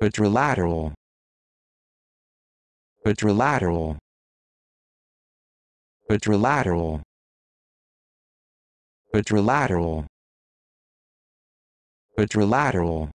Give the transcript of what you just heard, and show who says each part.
Speaker 1: Quadrilateral. Quadrilateral. Quadrilateral. Quadrilateral. Quadrilateral.